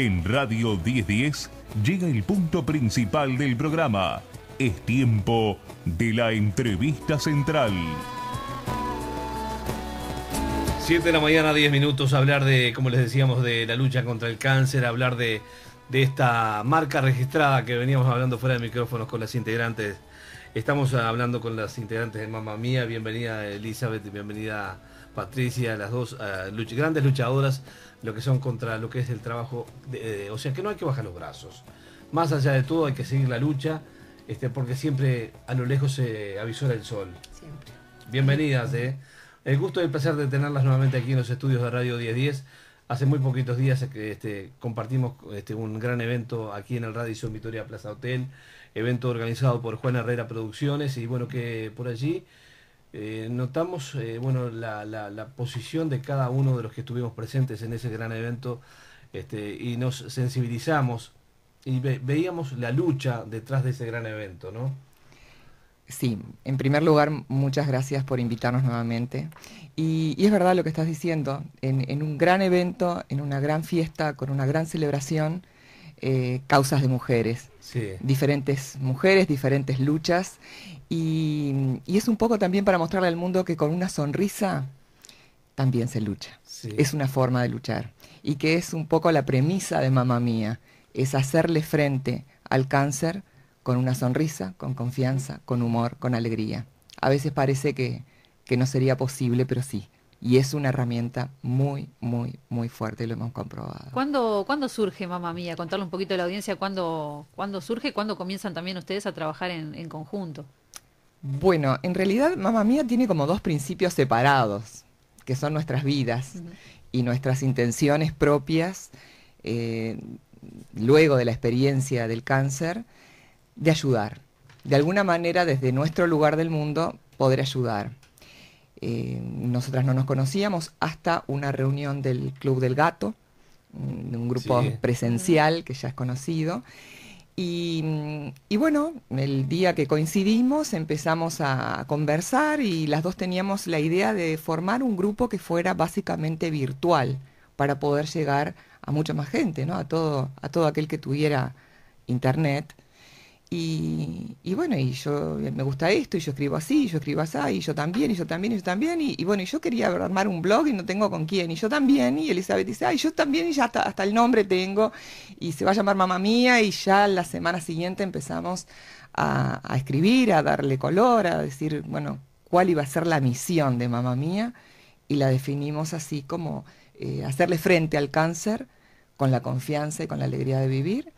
En Radio 1010 llega el punto principal del programa. Es tiempo de la entrevista central. 7 de la mañana, 10 minutos, hablar de, como les decíamos, de la lucha contra el cáncer, hablar de, esta marca registrada que veníamos hablando fuera de micrófonos con las integrantes. Estamos hablando con las integrantes de Mamma Mía. Bienvenida Elizabeth, bienvenida Patricia, las dos eh, grandes luchadoras lo que son contra lo que es el trabajo. De, o sea que no hay que bajar los brazos. Más allá de todo hay que seguir la lucha, este, porque siempre a lo lejos se avisora el sol. Siempre. Bienvenidas, eh. El gusto y el placer de tenerlas nuevamente aquí en los estudios de Radio 1010. Hace muy poquitos días que este, este, compartimos este, un gran evento aquí en el Radisson Victoria Plaza Hotel, evento organizado por Juan Herrera Producciones y bueno que por allí eh, notamos eh, bueno, la, la, posición de cada uno de los que estuvimos presentes en ese gran evento este, y nos sensibilizamos y veíamos la lucha detrás de ese gran evento, ¿no? Sí, en primer lugar, muchas gracias por invitarnos nuevamente. Y, y es verdad lo que estás diciendo, en, en, un gran evento, en una gran fiesta, con una gran celebración, eh, causas de mujeres. Diferentes mujeres, diferentes luchas. Y, es un poco también para mostrarle al mundo que con una sonrisa también se lucha. Es una forma de luchar. Y que es un poco la premisa de Mamá Mía. Es hacerle frente al cáncer con una sonrisa, con confianza, con humor, con alegría. A veces parece que, que no sería posible, pero sí, y es una herramienta muy, muy, muy fuerte lo hemos comprobado. ¿Cuándo, ¿cuándo surge, mamá mía? Contarle un poquito a la audiencia cuándo, cuándo surge, cuándo comienzan también ustedes a trabajar en, conjunto. Bueno, en realidad Mamá Mía tiene como dos principios separados, que son nuestras vidas y nuestras intenciones propias, eh, luego de la experiencia del cáncer, de ayudar. De alguna manera, desde nuestro lugar del mundo, poder ayudar. Eh, nosotras no nos conocíamos hasta una reunión del Club del Gato, mm, de un grupo presencial que ya es conocido. Y, y, bueno, el día que coincidimos empezamos a conversar y las dos teníamos la idea de formar un grupo que fuera básicamente virtual para poder llegar a mucha más gente, ¿no? a, todo, a todo aquel que tuviera internet y, bueno, y yo eh, me gusta esto, y yo escribo así, y yo escribo así, y yo también, y yo también, y yo también, y, bueno, y yo quería armar un blog y no tengo con quién, y yo también, y Elizabeth dice, ay, yo también, y ya hasta, el nombre tengo, y se va a llamar Mamá Mía, y ya la semana siguiente empezamos a, escribir, a darle color, a decir, bueno, cuál iba a ser la misión de Mamá Mía, y la definimos así como eh, hacerle frente al cáncer con la confianza y con la alegría de vivir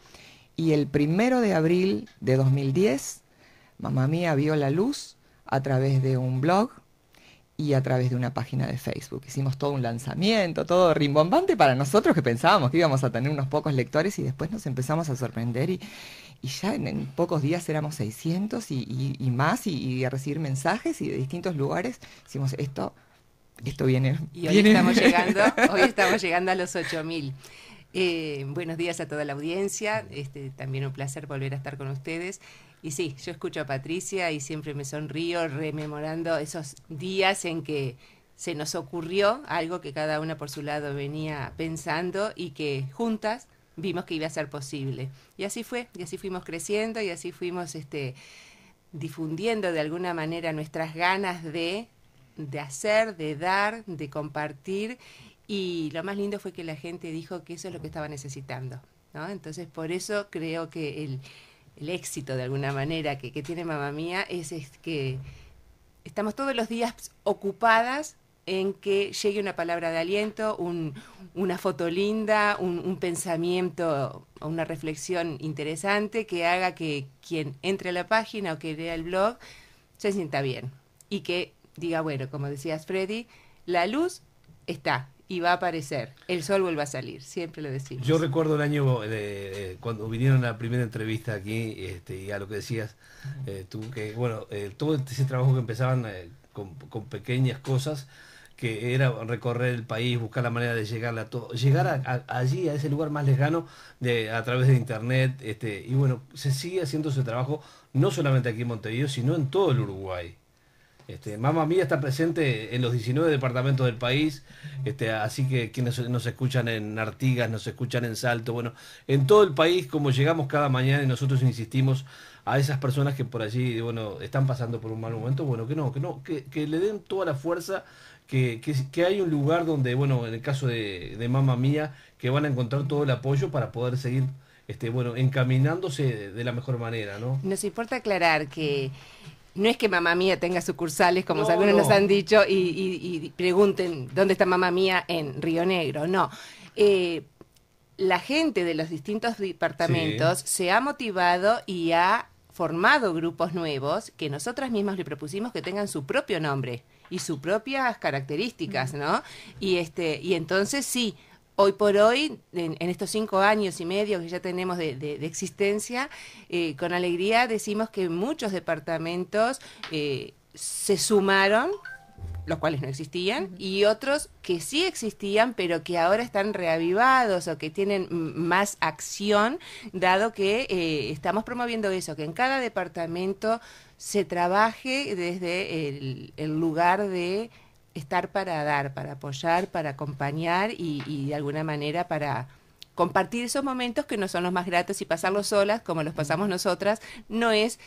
y el primero de abril de 2010, Mamá Mía vio la luz a través de un blog y a través de una página de Facebook. Hicimos todo un lanzamiento, todo rimbombante para nosotros que pensábamos que íbamos a tener unos pocos lectores y después nos empezamos a sorprender y, ya en, pocos días éramos 600 y, más y, a recibir mensajes y de distintos lugares. Hicimos esto, esto viene. Y hoy, Estamos, llegando, hoy estamos llegando a los 8000. Eh, buenos días a toda la audiencia, este, también un placer volver a estar con ustedes. Y sí, yo escucho a Patricia y siempre me sonrío rememorando esos días en que se nos ocurrió algo que cada una por su lado venía pensando y que juntas vimos que iba a ser posible. Y así fue, y así fuimos creciendo y así fuimos este, difundiendo de alguna manera nuestras ganas de, de hacer, de dar, de compartir y lo más lindo fue que la gente dijo que eso es lo que estaba necesitando. ¿no? Entonces, por eso creo que el, éxito, de alguna manera, que, tiene Mamá Mía es, es que estamos todos los días ocupadas en que llegue una palabra de aliento, una foto linda, un, un pensamiento o una reflexión interesante que haga que quien entre a la página o que lea el blog se sienta bien y que diga, bueno, como decías Freddy, la luz está y va a aparecer. El sol vuelve a salir, siempre lo decimos. Yo recuerdo el año eh, eh, cuando vinieron la primera entrevista aquí este, y a lo que decías eh, tú, que bueno, todo ese trabajo que empezaban con, pequeñas cosas, que era recorrer el país, buscar la manera de llegar a todo, llegar allí, a ese lugar más lejano, de, a través de internet, este, y bueno, se sigue haciendo ese trabajo no solamente aquí en Montevideo, sino en todo el Uruguay. Este, Mía está presente en los 19 departamentos del país, este, así que quienes nos escuchan en Artigas, nos escuchan en Salto, bueno, en todo el país, como llegamos cada mañana y nosotros insistimos a esas personas que por allí, bueno, están pasando por un mal momento, bueno, que no, que no, que, le den toda la fuerza, que, que, hay un lugar donde, bueno, en el caso de, de Mía, que van a encontrar todo el apoyo para poder seguir este, bueno, encaminándose de, de, la mejor manera, ¿no? Nos importa aclarar que no es que Mamá Mía tenga sucursales, como algunos nos han dicho, y, pregunten dónde está Mamá Mía en Río Negro. No. Eh, la gente de los distintos departamentos se ha motivado y ha formado grupos nuevos que nosotras mismas le propusimos que tengan su propio nombre y sus propias características, mm. ¿no? Y este y entonces sí, hoy por hoy, en, estos cinco años y medio que ya tenemos de, existencia, eh, con alegría decimos que muchos departamentos eh, se sumaron los cuales no existían, y otros que sí existían, pero que ahora están reavivados o que tienen más acción, dado que eh, estamos promoviendo eso, que en cada departamento se trabaje desde el lugar de estar para dar, para apoyar, para acompañar y, de alguna manera para compartir esos momentos que no son los más gratos y pasarlos solas como los pasamos nosotras no es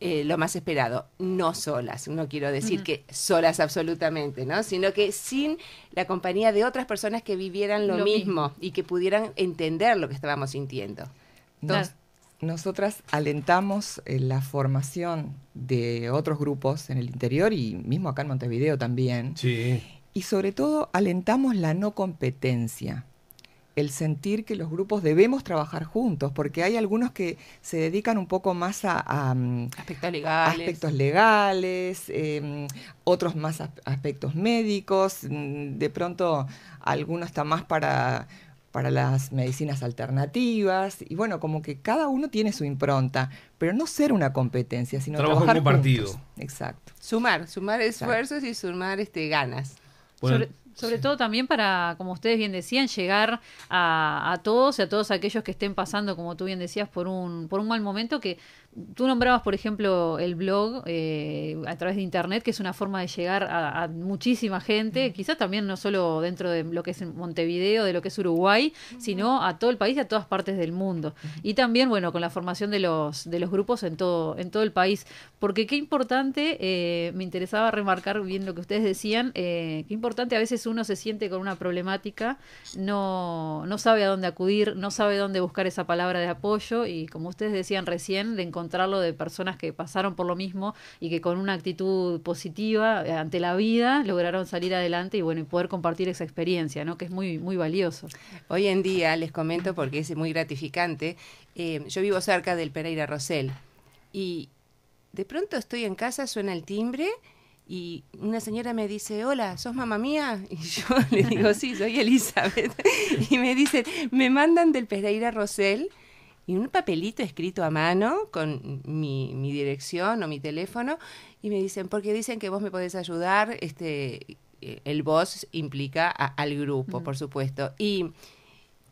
eh, lo más esperado, no solas, no quiero decir que solas absolutamente, ¿no? Sino que sin la compañía de otras personas que vivieran lo, mismo, mismo, y que pudieran entender lo que estábamos sintiendo. Entonces, nosotras alentamos eh, la formación de otros grupos en el interior y mismo acá en Montevideo también. Sí. Y sobre todo alentamos la no competencia, el sentir que los grupos debemos trabajar juntos, porque hay algunos que se dedican un poco más a, mm, aspectos legales, em, otros más a, aspectos médicos, mm, de pronto alguno está más para para las medicinas alternativas, y bueno, como que cada uno tiene su impronta, pero no ser una competencia, sino trabajar partido Exacto. Sumar, sumar esfuerzos y sumar este, ganas. Sobre, todo también para, como ustedes bien decían, llegar a, a, todos y a todos aquellos que estén pasando, como tú bien decías, por un, por un mal momento que Tú nombrabas, por ejemplo, el blog eh, a través de Internet, que es una forma de llegar a, muchísima gente, quizás también no solo dentro de lo que es Montevideo, de lo que es Uruguay, sino a todo el país y a todas partes del mundo. Y también, bueno, con la formación de los, de los grupos en todo, en todo el país. Porque qué importante, eh, me interesaba remarcar bien lo que ustedes decían, eh, qué importante a veces uno se siente con una problemática, no, no sabe a dónde acudir, no sabe dónde buscar esa palabra de apoyo y como ustedes decían recién, de encontrar encontrarlo de personas que pasaron por lo mismo y que con una actitud positiva eh, ante la vida lograron salir adelante y bueno, y poder compartir esa experiencia, ¿no? Que es muy, muy valioso. Hoy en día, les comento porque es muy gratificante, eh, yo vivo cerca del Pereira Rosell y de pronto estoy en casa, suena el timbre y una señora me dice, hola, ¿sos mamá mía? Y yo le digo, sí, soy Elizabeth. Y me dice, me mandan del Pereira Rosell y un papelito escrito a mano con mi, mi dirección o mi teléfono y me dicen, porque dicen que vos me podés ayudar, este, eh, el vos implica al grupo, por supuesto. Y,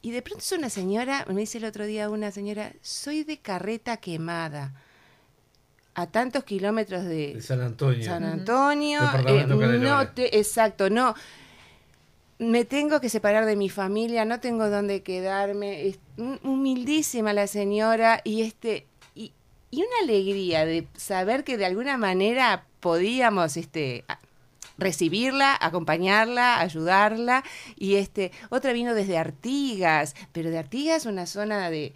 y de pronto es una señora, me dice el otro día una señora, soy de carreta quemada a tantos kilómetros de, San Antonio. San Antonio. Eh, eh". exacto, no me tengo que separar de mi familia, no tengo dónde quedarme. humildísima la señora y este y, y, una alegría de saber que de alguna manera podíamos este recibirla, acompañarla, ayudarla y este otra vino desde Artigas, pero de Artigas una zona de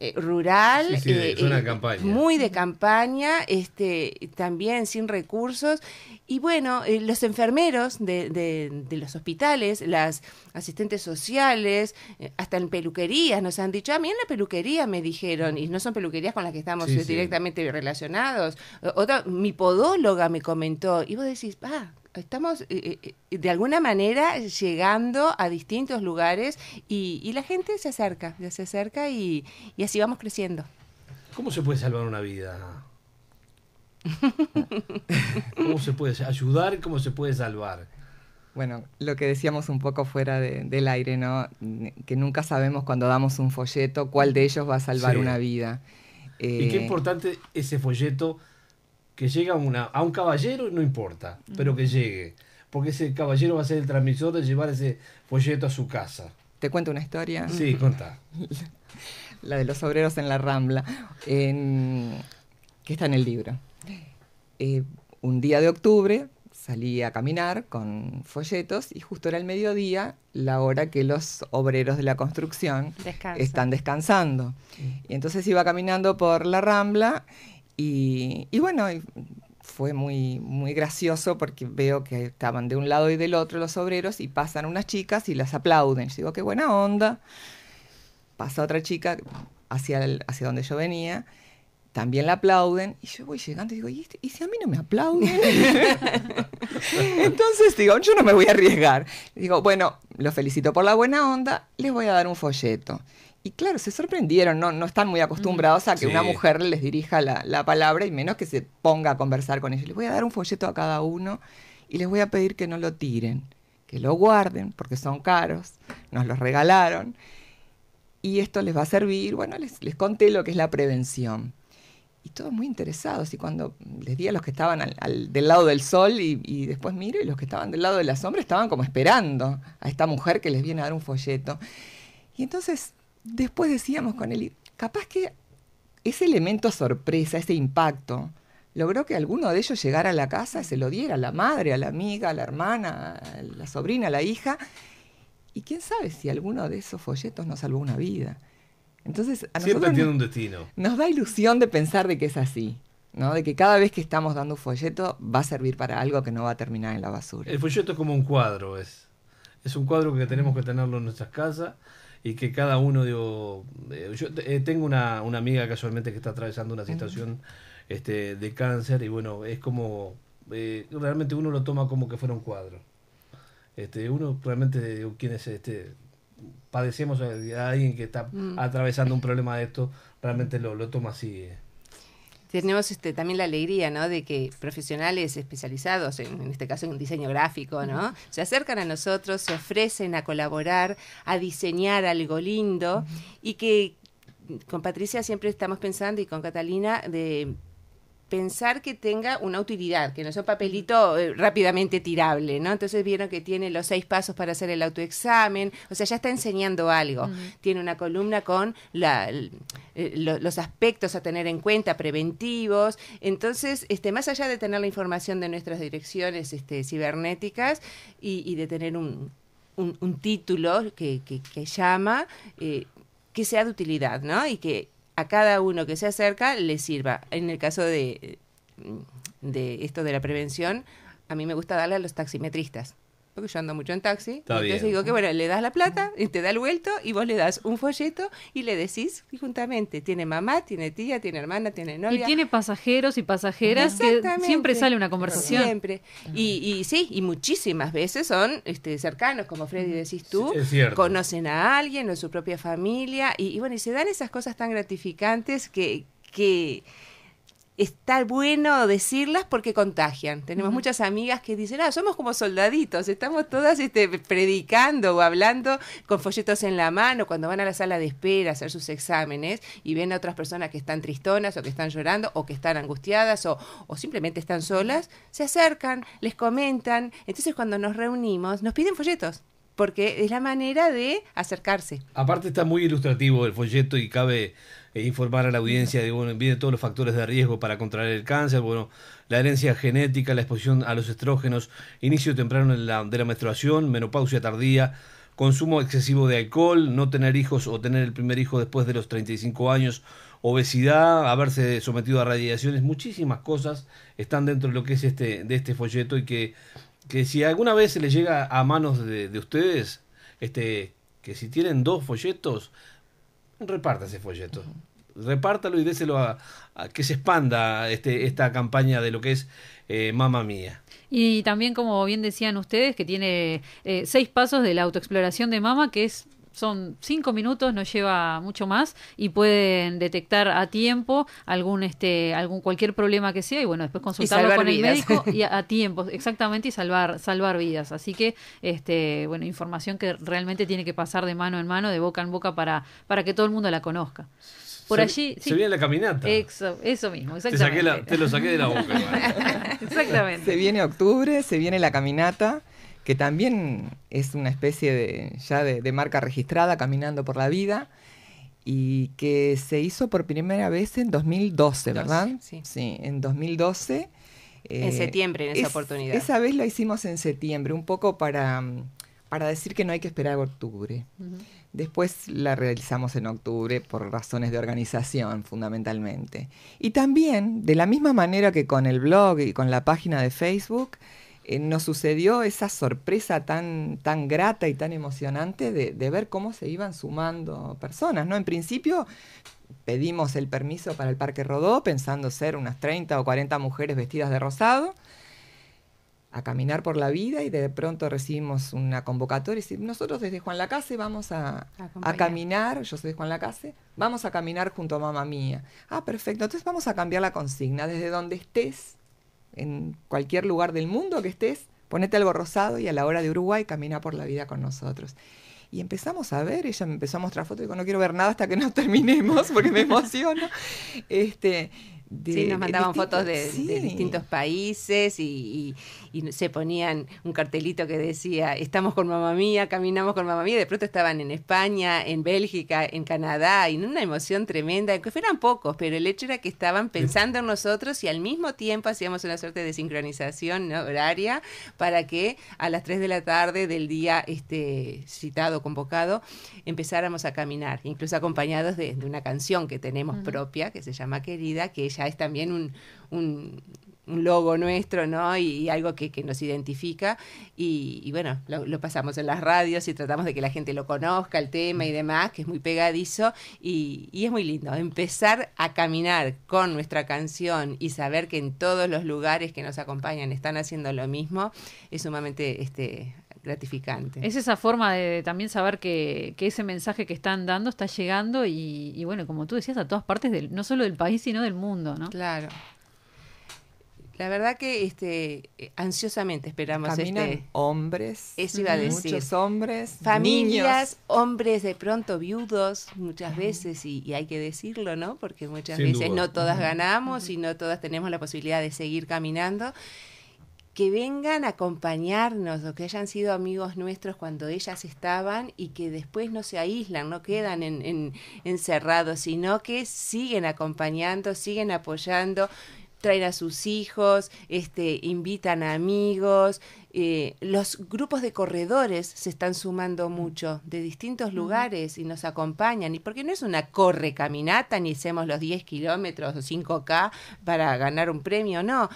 eh, rural, eh, eh, muy de campaña, este, también sin recursos. Y bueno, los enfermeros de, los hospitales, las asistentes sociales, hasta en peluquerías nos han dicho, a mí en la peluquería me dijeron, y no son peluquerías con las que estamos directamente relacionados. Otra, mi podóloga me comentó, y vos decís, ah, estamos eh, eh, eh, de alguna manera llegando a distintos lugares y, la gente se acerca, se acerca y, así vamos creciendo. ¿Cómo se puede salvar una vida? ¿Cómo se puede ayudar? ¿Cómo se puede salvar? Bueno, lo que decíamos un poco fuera del aire, ¿no? Que nunca sabemos cuando damos un folleto cuál de ellos va a salvar una vida. y qué importante ese folleto que llega una, a un caballero, no importa, pero que llegue. Porque ese caballero va a ser el transmisor de llevar ese folleto a su casa. ¿Te cuento una historia? Sí, contá. la de los obreros en la Rambla, en, que está en el libro. Eh, un día de octubre salí a caminar con folletos y justo era el mediodía, la hora que los obreros de la construcción están descansando. Y entonces iba caminando por la Rambla y, bueno, fue muy, muy gracioso porque veo que estaban de un lado y del otro los obreros y pasan unas chicas y las aplauden. Yo digo, qué buena onda. Pasa otra chica hacia, hacia donde yo venía también la aplauden. Y yo voy llegando y digo, ¿y, este, y si a mí no me aplauden? Entonces digo, yo no me voy a arriesgar. Digo, bueno, lo felicito por la buena onda, les voy a dar un folleto. Y claro, se sorprendieron, no, no están muy acostumbrados a que una mujer les dirija la, palabra y menos que se ponga a conversar con ellos. Les voy a dar un folleto a cada uno y les voy a pedir que no lo tiren, que lo guarden porque son caros, nos los regalaron y esto les va a servir. Bueno, les, les conté lo que es la prevención y todos muy interesados. Y cuando les di a los que estaban del lado del sol y, después miro, los que estaban del lado de la sombra estaban como esperando a esta mujer que les viene a dar un folleto. Y entonces después decíamos con él, capaz que ese elemento sorpresa, ese impacto, logró que alguno de ellos llegara a la casa y se lo diera a la madre, a la amiga, a la hermana, a la sobrina, a la hija. Y quién sabe si alguno de esos folletos nos salvó una vida. Entonces, Siempre un destino. Nos da ilusión de pensar de que es así. ¿no? De que cada vez que estamos dando un folleto va a servir para algo que no va a terminar en la basura. El folleto es como un cuadro, es es un cuadro que tenemos que tenerlo en nuestras casas y que cada uno, digo, eh, yo eh, tengo una, amiga casualmente que está atravesando una situación este, de cáncer y bueno, es como, eh, realmente uno lo toma como que fuera un cuadro. Este, uno realmente, quienes este, padecemos a, alguien que está mm. atravesando un problema de esto, realmente lo, toma así tenemos este, también la alegría ¿no? de que profesionales especializados, en, este caso en diseño gráfico, ¿no? se acercan a nosotros, se ofrecen a colaborar, a diseñar algo lindo y que con Patricia siempre estamos pensando y con Catalina de pensar que tenga una utilidad, que no es un papelito eh, rápidamente tirable, ¿no? Entonces vieron que tiene los seis pasos para hacer el autoexamen, o sea, ya está enseñando algo. Tiene una columna con la, eh, los aspectos a tener en cuenta, preventivos. Entonces, este, más allá de tener la información de nuestras direcciones este, cibernéticas y, de tener un, título que, llama, eh, que sea de utilidad, ¿no? Y que a cada uno que se acerca le sirva. En el caso de, de esto de la prevención, a mí me gusta darle a los taximetristas porque yo ando mucho en taxi. entonces digo que bueno, le das la plata, y te da el vuelto y vos le das un folleto y le decís juntamente, tiene mamá, tiene tía, tiene hermana, tiene novia. Y tiene pasajeros y pasajeras que siempre sale una conversación. Siempre. Y, sí, y muchísimas veces son este, cercanos, como Freddy decís tú, conocen a alguien o su propia familia y, y bueno, y se dan esas cosas tan gratificantes que... que está bueno decirlas porque contagian. Tenemos muchas amigas que dicen, ah, somos como soldaditos, estamos todas este, predicando o hablando con folletos en la mano cuando van a la sala de espera a hacer sus exámenes y ven a otras personas que están tristonas o que están llorando o que están angustiadas o, o simplemente están solas, se acercan, les comentan. Entonces cuando nos reunimos nos piden folletos porque es la manera de acercarse. Aparte está muy ilustrativo el folleto y cabe e informar a la audiencia de, bueno, vienen todos los factores de riesgo para controlar el cáncer, bueno, la herencia genética, la exposición a los estrógenos, inicio temprano de la menstruación, menopausia tardía, consumo excesivo de alcohol, no tener hijos o tener el primer hijo después de los 35 años, obesidad, haberse sometido a radiaciones, muchísimas cosas están dentro de lo que es este de este folleto y que, que si alguna vez se les llega a manos de, de ustedes, este que si tienen dos folletos, Reparta ese folleto. Repártalo y déselo a, que se expanda este, esta campaña de lo que es eh, Mama Mía. Y también, como bien decían ustedes, que tiene eh, seis pasos de la autoexploración de Mama, que es son cinco minutos, no lleva mucho más y pueden detectar a tiempo algún este algún cualquier problema que sea y bueno después consultarlo con el médico y a, tiempo exactamente y salvar salvar vidas. Así que este bueno información que realmente tiene que pasar de mano en mano, de boca en boca para para que todo el mundo la conozca. Por se, allí. Se viene la caminata. Eso, mismo, exactamente. Te, lo saqué de la boca. exactamente. Se viene octubre, se viene la caminata que también es una especie de, ya de, marca registrada, Caminando por la Vida, y que se hizo por primera vez en 2012, ¿verdad? Sí. en 2012. en eh, septiembre, en esa oportunidad. Esa vez la hicimos en septiembre, un poco para, para decir que no hay que esperar a octubre. Después la realizamos en octubre por razones de organización, fundamentalmente. Y también, de la misma manera que con el blog y con la página de Facebook, eh, nos sucedió esa sorpresa tan, tan grata y tan emocionante de, ver cómo se iban sumando personas. ¿no? En principio pedimos el permiso para el Parque Rodó, pensando ser unas 30 o 40 mujeres vestidas de rosado, a caminar por la vida y de pronto recibimos una convocatoria y decimos, nosotros desde Juan Lacase vamos a, a, caminar, yo soy de Juan Lacase, vamos a caminar junto a mamá mía. Ah, perfecto, entonces vamos a cambiar la consigna, desde donde estés en cualquier lugar del mundo que estés, ponete algo rosado y a la hora de Uruguay camina por la vida con nosotros. Y empezamos a ver, ella me empezó a mostrar fotos, digo, no quiero ver nada hasta que no terminemos porque me emociono. este, sí, nos mandaban fotos de, distintos países y, y se ponían un cartelito que decía, estamos con mamá mía, caminamos con mamá mía, de pronto estaban en España, en Bélgica, en Canadá, y en una emoción tremenda, que fueran pocos, pero el hecho era que estaban pensando en nosotros y al mismo tiempo hacíamos una suerte de sincronización horaria para que a las 3 de la tarde del día este, citado, convocado, empezáramos a caminar, incluso acompañados de, una canción que tenemos propia, que se llama Querida, que ya es también un, un, logo nuestro, ¿no? y algo que que, nos identifica y, bueno, lo, pasamos en las radios y tratamos de que la gente lo conozca, el tema y demás, que es muy pegadizo y, es muy lindo empezar a caminar con nuestra canción y saber que en todos los lugares que nos acompañan están haciendo lo mismo es sumamente este, gratificante. Es esa forma de también saber que, ese mensaje que están dando está llegando y, bueno, como tú decías, a todas partes, del, no solo del país, sino del mundo, ¿no? Claro. La verdad que este, eh, ansiosamente esperamos este hombres, muchos hombres, familias, hombres de pronto viudos muchas veces y, hay que decirlo, ¿no? Porque muchas veces no todas ganamos y no todas tenemos la posibilidad de seguir caminando que vengan a acompañarnos o que hayan sido amigos nuestros cuando ellas estaban y que después no se aíslan, no quedan en, encerrados, sino que siguen acompañando, siguen apoyando traen a sus hijos, este, invitan a amigos. Eh, los grupos de corredores se están sumando mm. mucho de distintos mm. lugares y nos acompañan. Y porque no es una corre caminata, ni hacemos los 10 kilómetros o 5K para ganar un premio, no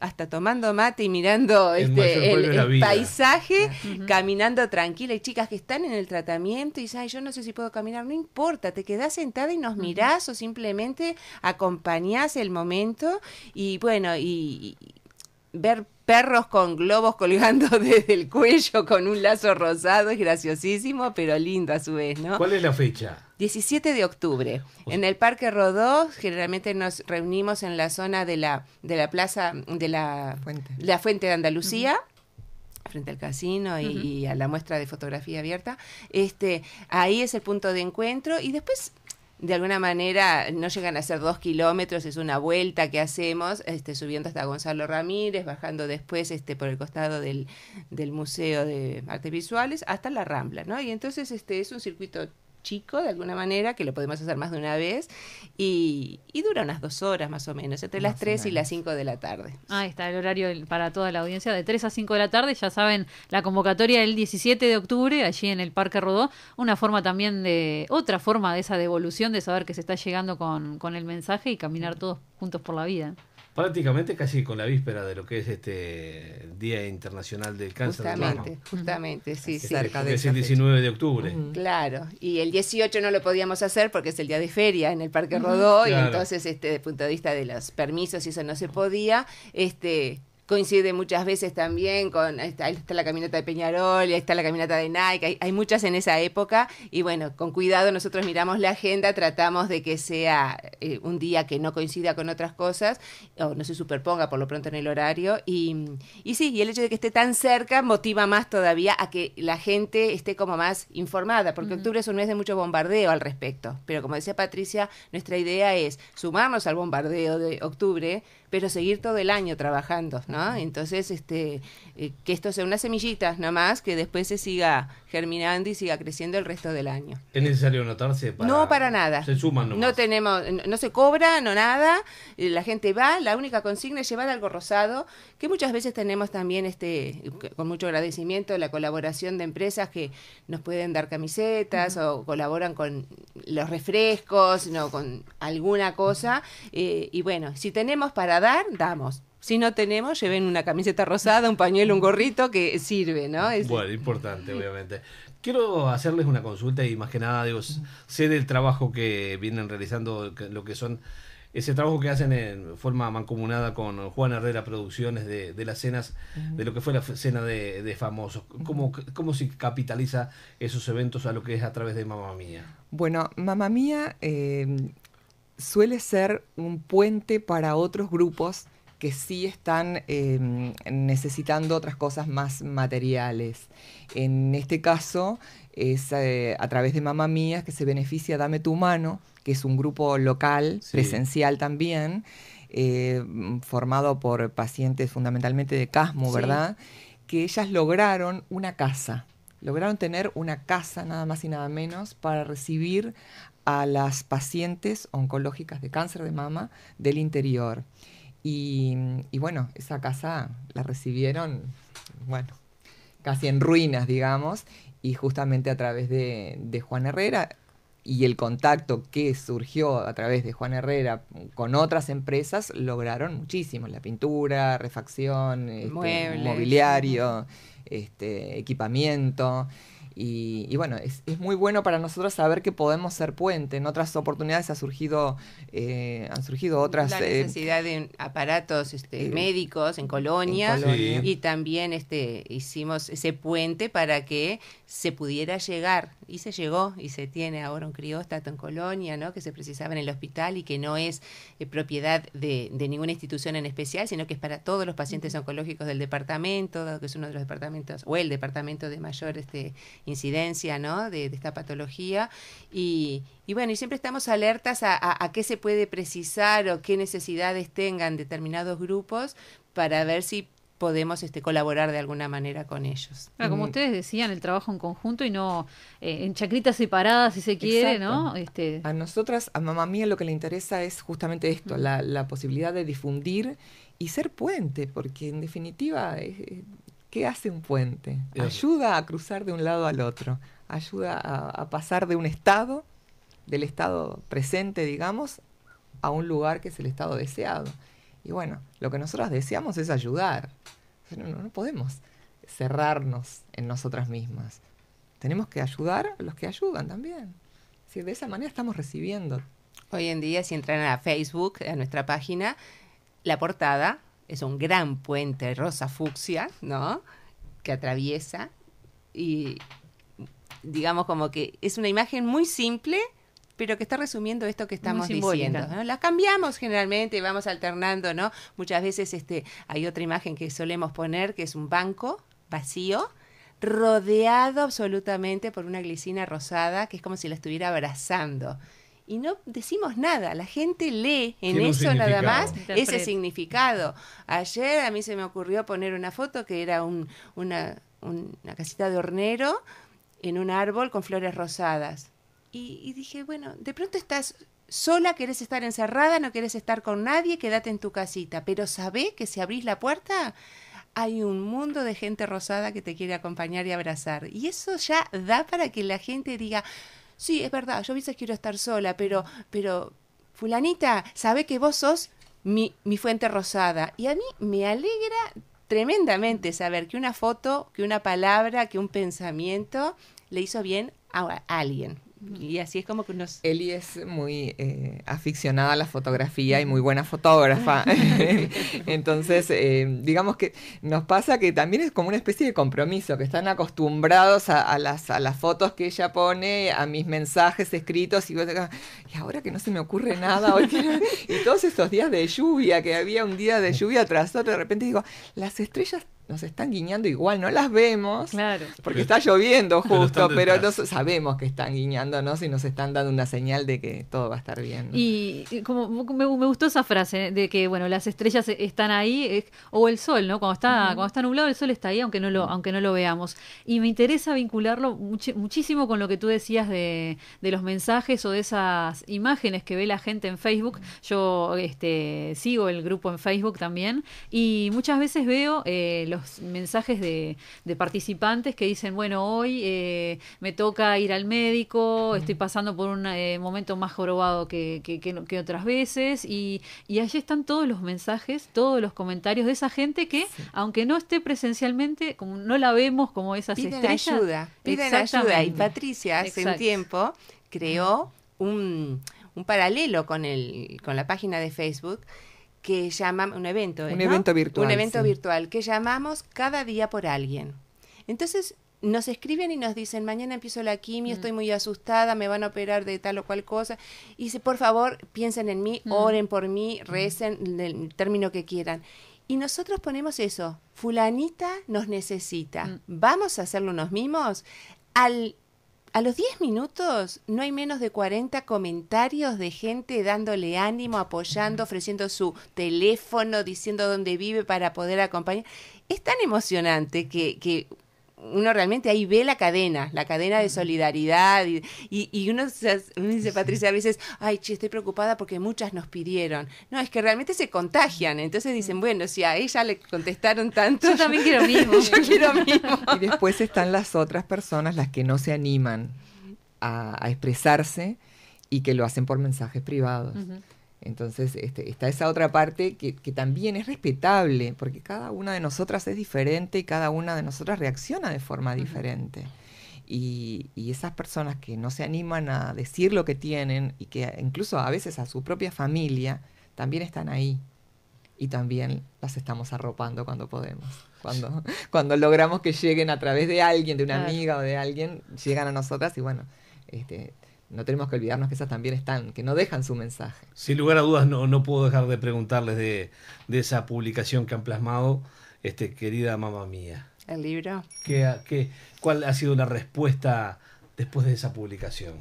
hasta tomando mate y mirando el, este, el, paisaje, caminando tranquila. Y chicas que están en el tratamiento y dicen, yo no sé si puedo caminar, no importa, te quedás sentada y nos mirás o simplemente acompañás el momento y bueno, y ver perros con globos colgando desde el cuello con un lazo rosado, es graciosísimo, pero lindo a su vez, ¿no? ¿Cuál es la fecha? 17 de octubre. Pues en el Parque Rodó, generalmente nos reunimos en la zona de la, de la plaza de la Fuente, la Fuente de Andalucía. frente al casino y, a la muestra de fotografía abierta. Este, ahí es el punto de encuentro y después de alguna manera no llegan a ser dos kilómetros, es una vuelta que hacemos, este, subiendo hasta Gonzalo Ramírez, bajando después este, por el costado del, del Museo de Artes Visuales, hasta la Rambla, ¿no? Y entonces este, es un circuito chico, de alguna manera, que lo podemos hacer más de una vez, y, y dura unas dos horas más o menos, entre las 3 y las 5 de la tarde. Ahí está el horario para toda la audiencia, de 3 a 5 de la tarde, ya saben, la convocatoria del 17 de octubre, allí en el Parque Rodó, una forma también de, otra forma de esa devolución, de saber que se está llegando con, con el mensaje y caminar todos juntos por la vida prácticamente casi con la víspera de lo que es este Día Internacional del Cáncer justamente, Justamente, sí, sí. Cerca de el 19 de octubre. Claro, y el 18 no lo podíamos hacer porque es el día de feria en el Parque Rodó y entonces este desde el punto de vista de los permisos y eso no se podía, este coincide muchas veces también con, ahí está, la caminata de Peñarol, y ahí está la caminata de Nike, hay, hay, muchas en esa época y bueno, con cuidado nosotros miramos la agenda, tratamos de que sea eh, un día que no coincida con otras cosas o no se superponga por lo pronto en el horario y, y sí, y el hecho de que esté tan cerca motiva más todavía a que la gente esté como más informada, porque octubre es un mes de mucho bombardeo al respecto, pero como decía Patricia, nuestra idea es sumarnos al bombardeo de octubre, pero seguir todo el año trabajando, ¿no? Entonces, este, eh, que esto sea unas semillitas nomás, que después se siga germinando y siga creciendo el resto del año. ¿Es necesario anotarse? Para... No, para nada. Se suman No tenemos, no, se cobra, no nada, eh, la gente va, la única consigna es llevar algo rosado, que muchas veces tenemos también, este, con mucho agradecimiento, la colaboración de empresas que nos pueden dar camisetas o colaboran con los refrescos, no, con alguna cosa, eh, y bueno, si tenemos para dar, damos. Si no tenemos, lleven una camiseta rosada, un pañuelo, un gorrito que sirve, ¿no? Bueno, importante, obviamente. Quiero hacerles una consulta y más que nada, digo, sé del trabajo que vienen realizando, lo que son ese trabajo que hacen en forma mancomunada con Juan Herrera Producciones de, las cenas, de lo que fue la cena de, famosos. ¿Cómo, ¿Cómo, se capitaliza esos eventos a lo que es a través de Mamá Mía? Bueno, Mamá Mía eh, suele ser un puente para otros grupos que sí están em, necesitando otras cosas más materiales. En este caso es eh, a través de Mamá Mías que se beneficia Dame tu mano, que es un grupo local, presencial también, eh, formado por pacientes fundamentalmente de Casmo, ¿verdad? Que ellas lograron una casa lograron tener una casa nada más y nada menos para recibir a las pacientes oncológicas de cáncer de mama del interior. Y, bueno, esa casa la recibieron, bueno, casi en ruinas, digamos, y justamente a través de, Juan Herrera, y el contacto que surgió a través de Juan Herrera con otras empresas lograron muchísimo, la pintura, refacción, este, mobiliario, este, equipamiento. Y, bueno, es, muy bueno para nosotros saber que podemos ser puente. En otras oportunidades ha surgido, eh, han surgido otras... La eh, necesidad de aparatos este, eh, médicos en colonias y también este, hicimos ese puente para que se pudiera llegar y se llegó y se tiene ahora un crióstato en Colonia, ¿no? que se precisaba en el hospital y que no es eh, propiedad de, ninguna institución en especial, sino que es para todos los pacientes oncológicos del departamento, que es uno de los departamentos, o el departamento de mayor este, incidencia ¿no? de, esta patología. Y, bueno, y siempre estamos alertas a, a qué se puede precisar o qué necesidades tengan determinados grupos para ver si podemos este, colaborar de alguna manera con ellos. Ah, como mm. ustedes decían, el trabajo en conjunto y no eh, en chacritas separadas, si se quiere, ¿no? Este, a nosotras, a mamá mía, lo que le interesa es justamente esto, la, posibilidad de difundir y ser puente, porque en definitiva, ¿qué hace un puente? Ayuda a cruzar de un lado al otro, ayuda a pasar de un estado, del estado presente, digamos, a un lugar que es el estado deseado. Y bueno, lo que nosotros deseamos es ayudar. No, podemos cerrarnos en nosotras mismas. Tenemos que ayudar a los que ayudan también. Si de esa manera estamos recibiendo. Hoy en día, si entran a Facebook, a nuestra página, la portada es un gran puente rosa fucsia, ¿no? Que atraviesa y digamos como que es una imagen muy simple pero que está resumiendo esto que estamos diciendo. ¿no? Las cambiamos generalmente, vamos alternando, ¿no? Muchas veces este, hay otra imagen que solemos poner, que es un banco vacío, rodeado absolutamente por una glicina rosada, que es como si la estuviera abrazando. Y no decimos nada, la gente lee en eso nada más ese significado. Ayer a mí se me ocurrió poner una foto que era una, una casita de hornero en un árbol con flores rosadas y, dije, bueno, de pronto estás sola, querés estar encerrada, no querés estar con nadie, quédate en tu casita, pero sabe que si abrís la puerta hay un mundo de gente rosada que te quiere acompañar y abrazar. Y eso ya da para que la gente diga, sí, es verdad, yo a veces quiero estar sola, pero, pero, fulanita, sabe que vos sos mi, mi fuente rosada. Y a mí me alegra tremendamente saber que una foto, que una palabra, que un pensamiento le hizo bien a alguien. Y así es como que nos... Eli es muy eh, aficionada a la fotografía y muy buena fotógrafa. Entonces, eh, digamos que nos pasa que también es como una especie de compromiso, que están acostumbrados a, las, a las fotos que ella pone, a mis mensajes escritos, y, y ahora que no se me ocurre nada, hoy y todos esos días de lluvia, que había un día de lluvia tras otro, de repente digo, las estrellas nos están guiñando igual, no las vemos, claro. porque está lloviendo justo, pero, sabemos que están guiñándonos y nos están dando una señal de que todo va a estar bien. Y como me, gustó esa frase de que bueno, las estrellas están ahí o el sol, ¿no? Cuando está cuando nublado el sol está ahí aunque no lo aunque no lo veamos. Y me interesa vincularlo muchísimo con lo que tú decías de, los mensajes o de esas imágenes que ve la gente en Facebook. Yo este, sigo el grupo en Facebook también y muchas veces veo eh, los mensajes de, participantes que dicen, bueno, hoy eh, me toca ir al médico, estoy pasando por un eh, momento más jorobado que, que, otras veces, y, allí están todos los mensajes, todos los comentarios de esa gente que, aunque no esté presencialmente, como no la vemos como esas piden ayuda, piden ayuda. Y Patricia hace un tiempo creó un, un paralelo con, el, con la página de Facebook que llamamos, un evento, un evento virtual, un evento virtual que llamamos cada día por alguien. Entonces nos escriben y nos dicen, mañana empiezo la quimio, mm. estoy muy asustada, me van a operar de tal o cual cosa. Y dice, por favor, piensen en mí, mm. oren por mí, mm. recen el término que quieran. Y nosotros ponemos eso, fulanita nos necesita, vamos a hacerlo unos mismos Al a los 10 minutos no hay menos de 40 comentarios de gente dándole ánimo, apoyando, ofreciendo su teléfono, diciendo dónde vive para poder acompañar. Es tan emocionante que, que uno realmente ahí ve la cadena, la cadena de solidaridad. Y, y, uno, dice, Patricia, a veces, ay, che, estoy preocupada porque muchas nos pidieron. No, es que realmente se contagian. Entonces dicen, bueno, si a ella le contestaron tanto. Yo también quiero mismo. yo quiero mismo. Y después están las otras personas, las que no se animan a, expresarse y que lo hacen por mensajes privados. Entonces este, está esa otra parte que, que también es respetable, porque cada una de nosotras es diferente y cada una de nosotras reacciona de forma diferente. Y, y, esas personas que no se animan a decir lo que tienen y que incluso a veces a su propia familia, también están ahí. Y también las estamos arropando cuando podemos. Cuando, cuando logramos que lleguen a través de alguien, de una amiga o de alguien, llegan a nosotras y bueno, este, no tenemos que olvidarnos que esas también están, que no dejan su mensaje. Sin lugar a dudas, no, no puedo dejar de preguntarles de, de esa publicación que han plasmado, este, querida mamá mía. El libro. ¿Qué, qué, cuál ha sido la respuesta después de esa publicación?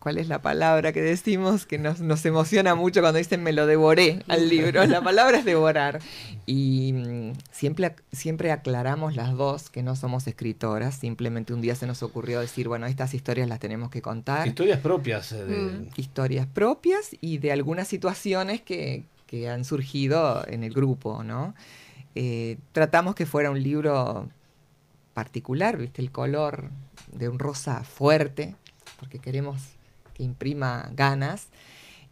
¿Cuál es la palabra que decimos que nos, emociona mucho cuando dicen me lo devoré al libro? La palabra es devorar. Y mm, siempre, siempre aclaramos las dos que no somos escritoras, simplemente un día se nos ocurrió decir, bueno, estas historias las tenemos que contar. Historias propias. Eh, mm. historias propias y de algunas situaciones que, han surgido en el grupo, ¿no? Eh, tratamos que fuera un libro particular, ¿viste? El color de un rosa fuerte, porque queremos imprima ganas,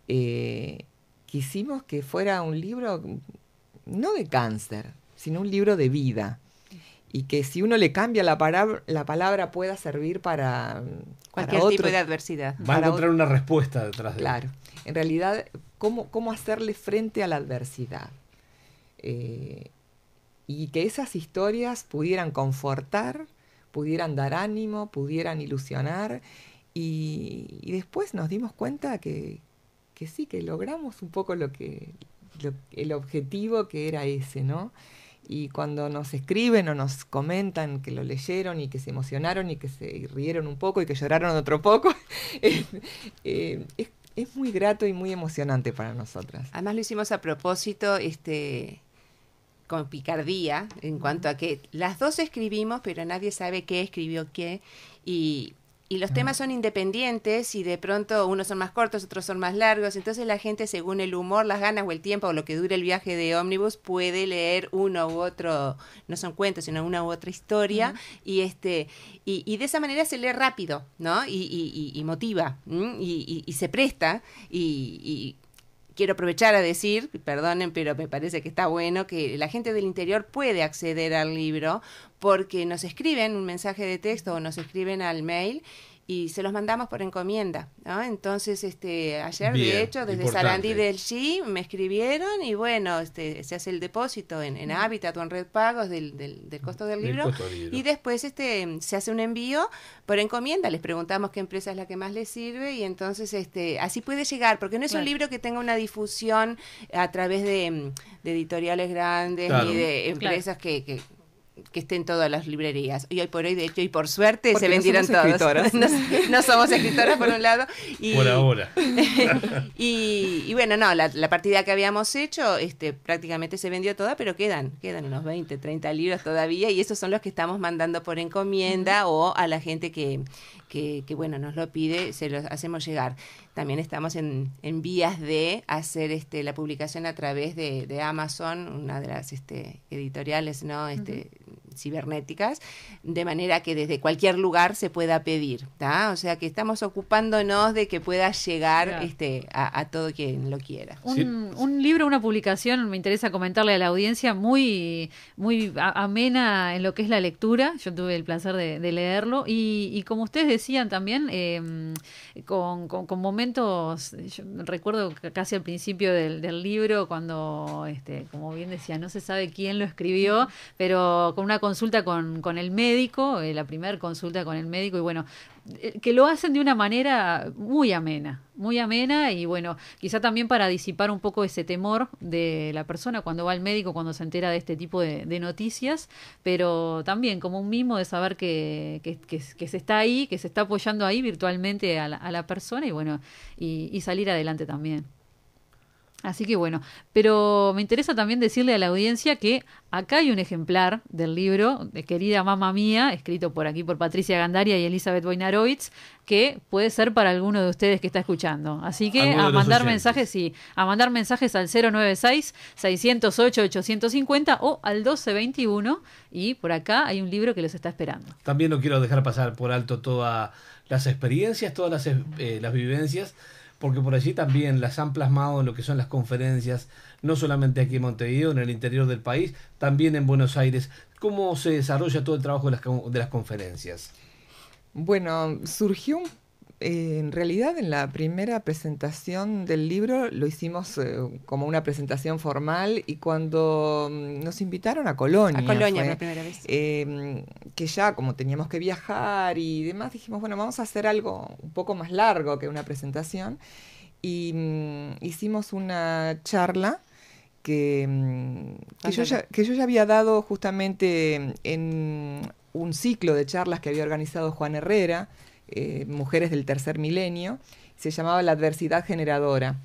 eh, quisimos que fuera un libro no de cáncer, sino un libro de vida. Y que si uno le cambia la palabra, la palabra pueda servir para mm, cualquier tipo de adversidad. Va a encontrar una respuesta detrás de Claro. En realidad, ¿cómo, cómo hacerle frente a la adversidad. Eh, y que esas historias pudieran confortar, pudieran dar ánimo, pudieran ilusionar y, después nos dimos cuenta que, sí, que logramos un poco lo que el objetivo que era ese, ¿no? Y cuando nos escriben o nos comentan que lo leyeron y que se emocionaron y que se rieron un poco y que lloraron otro poco, eh, eh, es, muy grato y muy emocionante para nosotras. Además lo hicimos a propósito, este con picardía en cuanto a que las dos escribimos, pero nadie sabe qué escribió qué. Y y los temas son independientes y de pronto unos son más cortos, otros son más largos, entonces la gente según el humor, las ganas o el tiempo o lo que dure el viaje de ómnibus puede leer uno u otro, no son cuentos, sino una u otra historia y este y, y, de esa manera se lee rápido, ¿no? Y, y, y motiva y, se presta y quiero aprovechar a decir, perdonen, pero me parece que está bueno que la gente del interior puede acceder al libro porque nos escriben un mensaje de texto o nos escriben al mail y se los mandamos por encomienda. ¿no? Entonces, este, ayer, de hecho, desde Sarandí del G, me escribieron y bueno, este, se hace el depósito en, en Habitat o en Red Pagos del, del, costo del libro, y después este, se hace un envío por encomienda. Les preguntamos qué empresa es la que más les sirve y entonces este, así puede llegar, porque no es un libro que tenga una difusión a través de, mm, editoriales grandes y de empresas que, que que estén todas las librerías. Y hoy por hoy, de hecho, y por suerte, se vendieron todas no, somos escritoras, por un lado. Y, por ahora. y, bueno, no, la, partida que habíamos hecho este, prácticamente se vendió toda, pero quedan, quedan unos 20, 30 libros todavía, y esos son los que estamos mandando por encomienda o a la gente que, que, que, bueno, nos lo pide, se los hacemos llegar. También estamos en, en vías de hacer este, la publicación a través de, Amazon, una de las este, editoriales ¿no? este, cibernéticas, de manera que desde cualquier lugar se pueda pedir. O sea que estamos ocupándonos de que pueda llegar este, a, todo quien lo quiera. Un, libro, una publicación, me interesa comentarle a la audiencia, muy, muy amena en lo que es la lectura. Yo tuve el placer de, leerlo y, como ustedes decían también, em, con, momentos, yo recuerdo casi al principio del, libro, cuando, este, como bien decía, no se sabe quién lo escribió, pero con una consulta con, con el médico, eh, la primera consulta con el médico, y bueno, eh, que lo hacen de una manera muy amena, muy amena, y bueno, quizá también para disipar un poco ese temor de la persona cuando va al médico, cuando se entera de este tipo de, noticias, pero también como un mimo de saber que, que, se está ahí, que se está apoyando ahí virtualmente a la, a la persona, y bueno, y salir adelante también. Así que bueno, pero me interesa también decirle a la audiencia que acá hay un ejemplar del libro de Querida Mamá Mía, escrito por aquí por Patricia Gandaria y Elizabeth Boinarowitz, que puede ser para alguno de ustedes que está escuchando. Así que a mandar mensajes, sí, a mandar mensajes al 096-608-850 o al 1221 y por acá hay un libro que los está esperando. También no quiero dejar pasar por alto todas las experiencias, todas las, eh, las vivencias porque por allí también las han plasmado en lo que son las conferencias, no solamente aquí en Montevideo, en el interior del país, también en Buenos Aires. ¿Cómo se desarrolla todo el trabajo de las, de las conferencias? Bueno, surgió un eh, en realidad en la primera presentación del libro lo hicimos eh, como una presentación formal y cuando mm, nos invitaron a Colonia. Em, que ya como teníamos que viajar y demás, dijimos, bueno, vamos a hacer algo un poco más largo que una presentación. Y mm, hicimos una charla mm, que yo ya había dado justamente en un ciclo de charlas que había organizado Juan Herrera eh, mujeres del tercer milenio, se llamaba La adversidad generadora.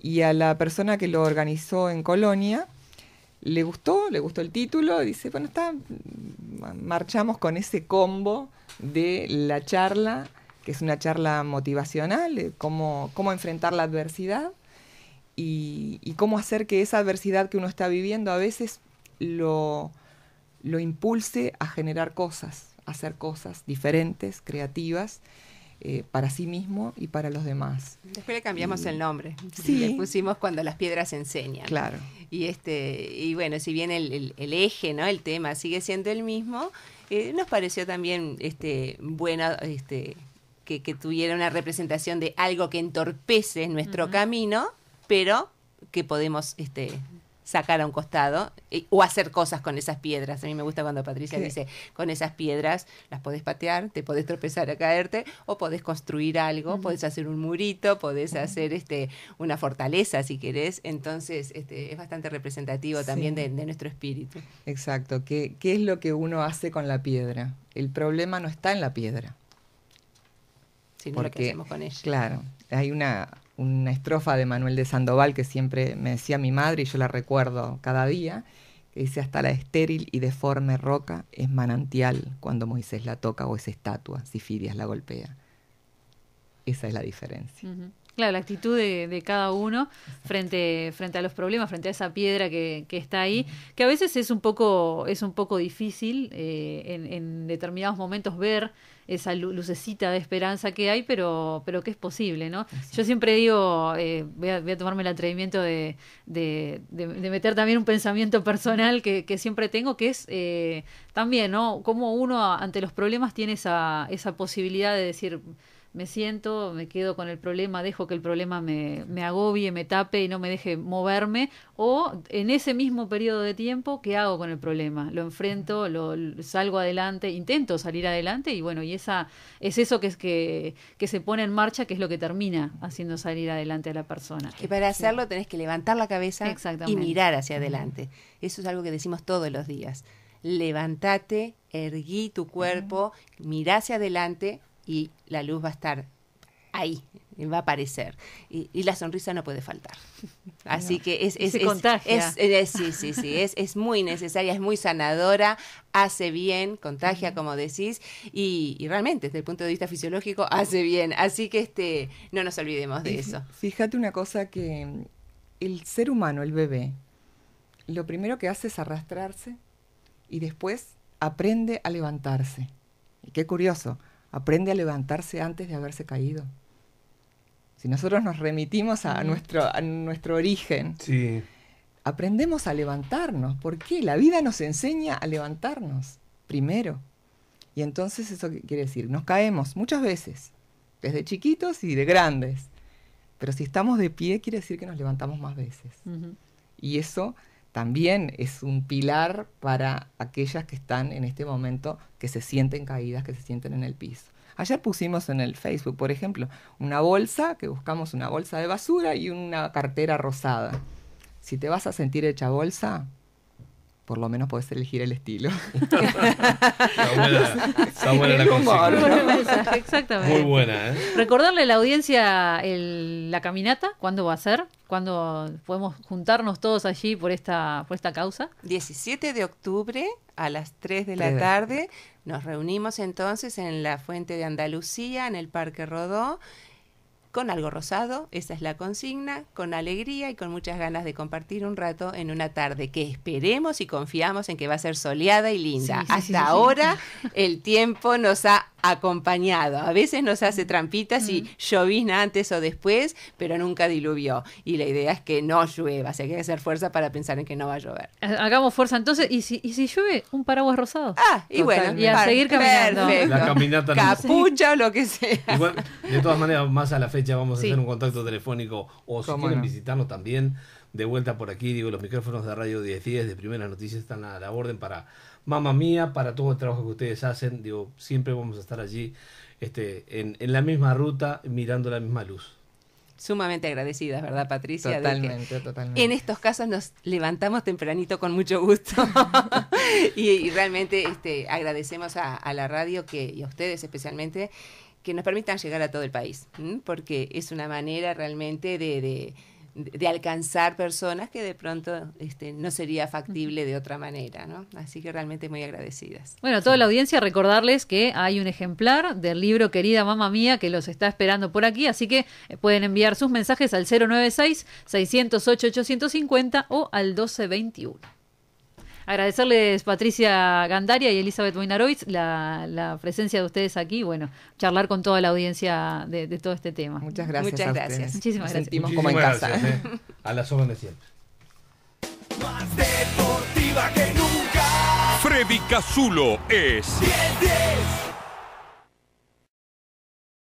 Y a la persona que lo organizó en Colonia le gustó, le gustó el título, dice, bueno, está, mm, marchamos con ese combo de la charla, que es una charla motivacional, cómo, enfrentar la adversidad y, cómo hacer que esa adversidad que uno está viviendo a veces lo impulse a generar cosas, hacer cosas diferentes, creativas. Eh, para sí mismo y para los demás. Después le cambiamos el nombre. Le pusimos cuando las piedras enseñan. Claro. Y este, y bueno, si bien el, eje, ¿no? El tema sigue siendo el mismo, eh, nos pareció también este bueno este que, tuviera una representación de algo que entorpece nuestro camino, pero que podemos este, sacar a un costado eh, o hacer cosas con esas piedras. A mí me gusta cuando Patricia dice, con esas piedras las podés patear, te podés tropezar a caerte o podés construir algo, podés hacer un murito, podés hacer este una fortaleza si querés. Entonces este, es bastante representativo también de, nuestro espíritu. Exacto. ¿Qué, ¿Qué es lo que uno hace con la piedra? El problema no está en la piedra. Sino porque, lo que hacemos con ella. Claro, hay una una estrofa de Manuel de Sandoval que siempre me decía mi madre y yo la recuerdo cada día, que dice hasta la estéril y deforme roca es manantial cuando Moisés la toca o es estatua si Fidias la golpea. Esa es la diferencia. Claro, la actitud de, cada uno frente, frente a los problemas, frente a esa piedra que, que está ahí, que a veces es un poco, es un poco difícil eh, en, en, determinados momentos ver esa lucecita de esperanza que hay, pero, pero que es posible, ¿no? Yo siempre digo, eh, voy, a, tomarme el atrevimiento de, de, de, meter también un pensamiento personal que, que siempre tengo, que es eh, también, ¿no? Cómo uno ante los problemas tiene esa, esa posibilidad de decir me siento, me quedo con el problema, dejo que el problema me, me agobie, me tape y no me deje moverme, o en ese mismo periodo de tiempo, ¿qué hago con el problema? Lo enfrento, lo, salgo adelante, intento salir adelante y bueno, y esa es eso que es que, se pone en marcha, que es lo que termina haciendo salir adelante a la persona. Que para hacerlo tenés que levantar la cabeza y mirar hacia adelante. Eso es algo que decimos todos los días. Levantate, erguí tu cuerpo, mirá hacia adelante y la luz va a estar ahí, va a aparecer. Y, la sonrisa no puede faltar. Así que es... es, contagia. Eh, sí, sí, sí, es, muy necesaria, es muy sanadora, hace bien, contagia, como decís, y, y, realmente desde el punto de vista fisiológico hace bien. Así que este, no nos olvidemos de eso. Fíjate una cosa que mm, el ser humano, el bebé, lo primero que hace es arrastrarse y después aprende a levantarse. Y qué curioso aprende a levantarse antes de haberse caído. Si nosotros nos remitimos a mm. nuestro, a nuestro origen, aprendemos a levantarnos. ¿Por qué? La vida nos enseña a levantarnos primero. Y entonces eso quiere decir, nos caemos muchas veces, desde chiquitos y de grandes. Pero si estamos de pie, quiere decir que nos levantamos más veces. Y eso también es un pilar para aquellas que están en este momento, que se sienten caídas, que se sienten en el piso. Ayer pusimos en el Facebook, por ejemplo, una bolsa, que buscamos una bolsa de basura y una cartera rosada. Si te vas a sentir hecha bolsa, por lo menos puedes elegir el estilo. está buena, la Exactamente. Muy buena, ¿eh? Recordarle a la audiencia la caminata, ¿cuándo va a ser? ¿Cuándo podemos juntarnos todos allí por esta, por esta causa? 17 de octubre a las 3 de la tarde. Nos reunimos entonces en la Fuente de Andalucía, en el Parque Rodó con algo rosado, esa es la consigna, con alegría y con muchas ganas de compartir un rato en una tarde que esperemos y confiamos en que va a ser soleada y linda. Hasta ahora el tiempo nos ha acompañado. A veces nos hace trampitas y llovizna antes o después, pero nunca diluvió. Y la idea es que no llueva, o sea, que hay que hacer fuerza para pensar en que no va a llover. Hagamos fuerza entonces, y si, llueve, un paraguas rosado. Ah, y bueno, a seguir caminando. La caminata Capucha o lo que sea. de todas maneras, más a la fecha ya vamos a hacer un contacto telefónico o si quieren visitarnos también de vuelta por aquí, digo, los micrófonos de Radio 1010 de Primera Noticias están a la orden para mamá mía, para todo el trabajo que ustedes hacen, digo, siempre vamos a estar allí este, en, la misma ruta, mirando la misma luz sumamente agradecidas, ¿verdad, Patricia? Totalmente, totalmente. En estos casos nos levantamos tempranito con mucho gusto y, realmente este, agradecemos a, la radio que, y a ustedes especialmente que nos permitan llegar a todo el país, porque es una manera realmente de, alcanzar personas que de pronto este, no sería factible de otra manera, ¿no? Así que realmente muy agradecidas. Bueno, a toda la audiencia recordarles que hay un ejemplar del libro Querida Mamá Mía que los está esperando por aquí, así que eh, pueden enviar sus mensajes al 096-608-850 o al 1221. Agradecerles, Patricia Gandaria y Elizabeth Buinarovitz, la, la, presencia de ustedes aquí. Bueno, charlar con toda la audiencia de, todo este tema. Muchas gracias. Muchas gracias. Muchísimas gracias. Sentimos como en casa. ¿eh? a las órdenes siempre. Más deportiva que nunca. Freddy Cazulo es.